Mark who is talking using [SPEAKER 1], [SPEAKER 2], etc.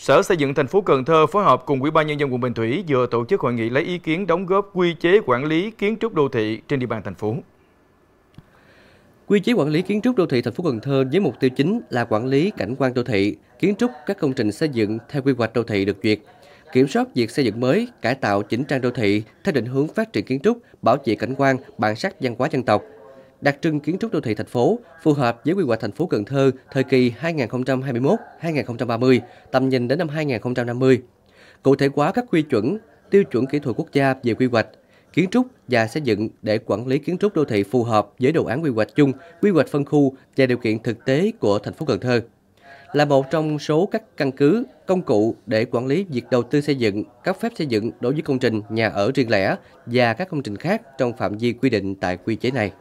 [SPEAKER 1] Sở Xây dựng thành phố Cần Thơ phối hợp cùng Ủy ban nhân dân quận Bình Thủy vừa tổ chức hội nghị lấy
[SPEAKER 2] ý kiến đóng góp quy chế quản lý kiến trúc đô thị trên địa bàn thành phố. Quy chế quản lý kiến trúc đô thị thành phố Cần Thơ với mục tiêu chính là quản lý cảnh quan đô thị, kiến trúc các công trình xây dựng theo quy hoạch đô thị được duyệt, kiểm soát việc xây dựng mới, cải tạo chỉnh trang đô thị theo định hướng phát triển kiến trúc, bảo vệ cảnh quan, bản sắc văn hóa dân tộc, đặc trưng kiến trúc đô thị thành phố, phù hợp với quy hoạch thành phố Cần Thơ thời kỳ 2021-2030, tầm nhìn đến năm 2050. Cụ thể hóa các quy chuẩn, tiêu chuẩn kỹ thuật quốc gia về quy hoạch, kiến trúc và xây dựng để quản lý kiến trúc đô thị phù hợp với đồ án quy hoạch chung, quy hoạch phân khu và điều kiện thực tế của thành phố Cần Thơ. Là một trong số các căn cứ, công cụ để quản lý việc đầu tư xây dựng, cấp phép xây dựng đối với công trình nhà ở riêng lẻ và các công trình khác trong phạm vi quy định tại quy chế này.